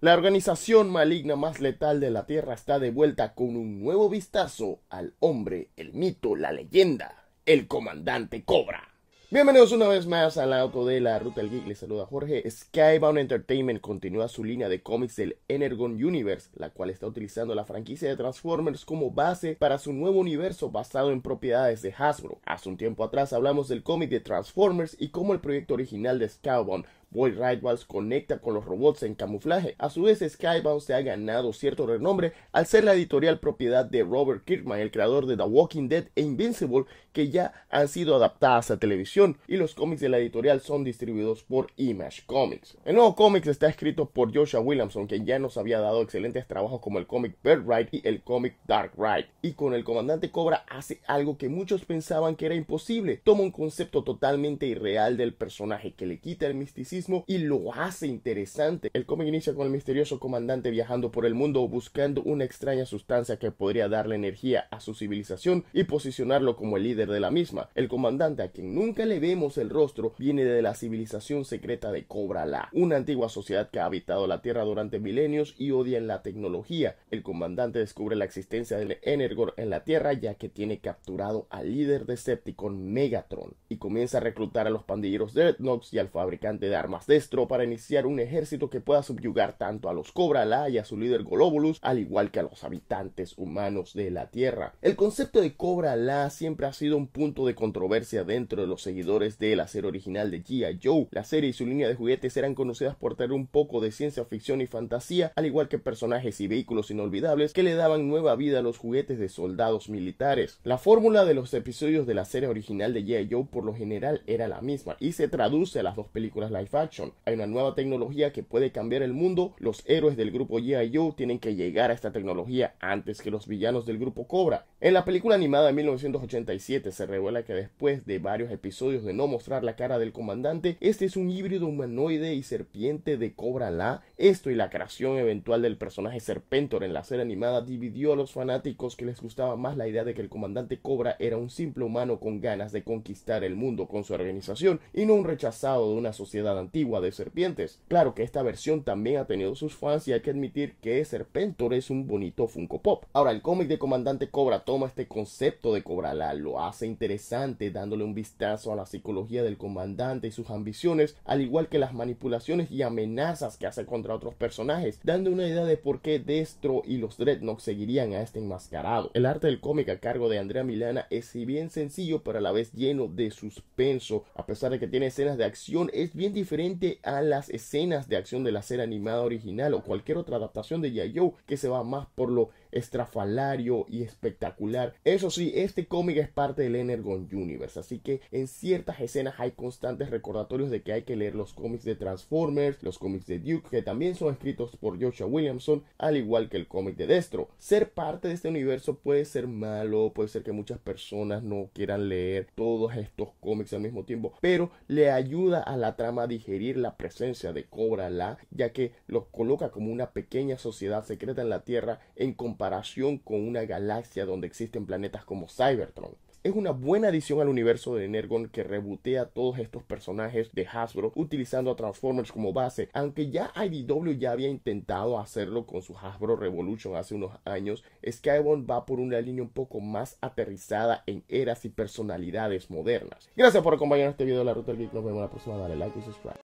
La organización maligna más letal de la Tierra está de vuelta con un nuevo vistazo al hombre, el mito, la leyenda, el comandante Cobra. Bienvenidos una vez más al auto de la Ruta del Geek, les saluda Jorge. Skybound Entertainment continúa su línea de cómics del Energon Universe, la cual está utilizando la franquicia de Transformers como base para su nuevo universo basado en propiedades de Hasbro. Hace un tiempo atrás hablamos del cómic de Transformers y cómo el proyecto original de Skybound Boy Rivals conecta con los robots en camuflaje. A su vez, Skybound se ha ganado cierto renombre al ser la editorial propiedad de Robert Kirkman, el creador de The Walking Dead e Invincible, que ya han sido adaptadas a televisión y los cómics de la editorial son distribuidos por Image Comics. El nuevo cómic está escrito por Joshua Williamson, quien ya nos había dado excelentes trabajos como el cómic Bird Ride y el cómic Dark Ride. Y con el comandante Cobra hace algo que muchos pensaban que era imposible. Toma un concepto totalmente irreal del personaje que le quita el misticismo y lo hace interesante. El cómic inicia con el misterioso comandante viajando por el mundo buscando una extraña sustancia que podría darle energía a su civilización y posicionarlo como el líder de la misma. El comandante, a quien nunca le vemos el rostro, viene de la civilización secreta de Cobra una antigua sociedad que ha habitado la Tierra durante milenios y odia la tecnología. El comandante descubre la existencia del Energor en la Tierra ya que tiene capturado al líder Decepticon Megatron y comienza a reclutar a los pandilleros de Nox y al fabricante de armas destro para iniciar un ejército que pueda subyugar tanto a los Cobra La y a su líder Golobulus, al igual que a los habitantes humanos de la Tierra. El concepto de Cobra La siempre ha sido un punto de controversia dentro de los seguidores de la serie original de G.I. Joe. La serie y su línea de juguetes eran conocidas por tener un poco de ciencia ficción y fantasía, al igual que personajes y vehículos inolvidables que le daban nueva vida a los juguetes de soldados militares. La fórmula de los episodios de la serie original de G.I. Joe por lo general era la misma y se traduce a las dos películas live hay una nueva tecnología que puede cambiar el mundo. Los héroes del grupo G.I. yo tienen que llegar a esta tecnología antes que los villanos del grupo Cobra. En la película animada de 1987 se revela que después de varios episodios de no mostrar la cara del comandante, este es un híbrido humanoide y serpiente de Cobra La. Esto y la creación eventual del personaje Serpentor en la serie animada dividió a los fanáticos que les gustaba más la idea de que el comandante Cobra era un simple humano con ganas de conquistar el mundo con su organización y no un rechazado de una sociedad de serpientes. Claro que esta versión también ha tenido sus fans y hay que admitir que Serpentor es un bonito Funko Pop. Ahora, el cómic de Comandante Cobra toma este concepto de Cobra lo hace interesante dándole un vistazo a la psicología del comandante y sus ambiciones, al igual que las manipulaciones y amenazas que hace contra otros personajes, dando una idea de por qué Destro y los Dreadnoughts seguirían a este enmascarado. El arte del cómic a cargo de Andrea Milana es si bien sencillo, pero a la vez lleno de suspenso. A pesar de que tiene escenas de acción, es bien diferente frente a las escenas de acción de la serie animada original o cualquier otra adaptación de yayo que se va más por lo estrafalario y espectacular. Eso sí, este cómic es parte del Energon Universe, así que en ciertas escenas hay constantes recordatorios de que hay que leer los cómics de Transformers, los cómics de Duke, que también son escritos por Joshua Williamson, al igual que el cómic de Destro. Ser parte de este universo puede ser malo, puede ser que muchas personas no quieran leer todos estos cómics al mismo tiempo, pero le ayuda a la trama a digerir la presencia de Cobra La, ya que los coloca como una pequeña sociedad secreta en la Tierra en comparación comparación con una galaxia donde existen planetas como Cybertron. Es una buena adición al universo de Energon que rebotea a todos estos personajes de Hasbro utilizando a Transformers como base, aunque ya IDW ya había intentado hacerlo con su Hasbro Revolution hace unos años, Skybound va por una línea un poco más aterrizada en eras y personalidades modernas. Gracias por acompañar este video de la Ruta del Geek, nos vemos la próxima, dale like y subscribe.